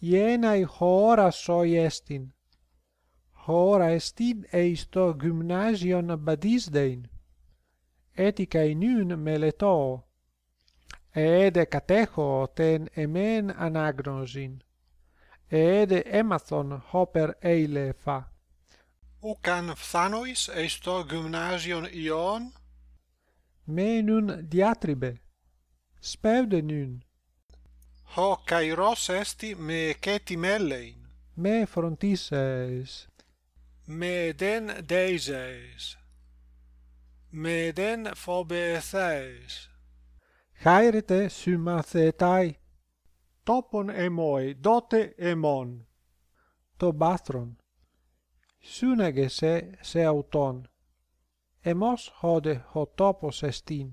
Iena i hora soi estin. Hora estin eis gymnasion badisdein. Etica in un meleto. Ede catecho ten emen anagnosin. Ede emathon hoper eile fa. Ucan fthanois eis to gymnasion ion? Menun diatribe. Speude nun tok kairos esti me keti mellein me frontis me den deizes me den phobesais chairete sumatai topon emoi dote emon to bastron synage se auton emos hode hotopos estin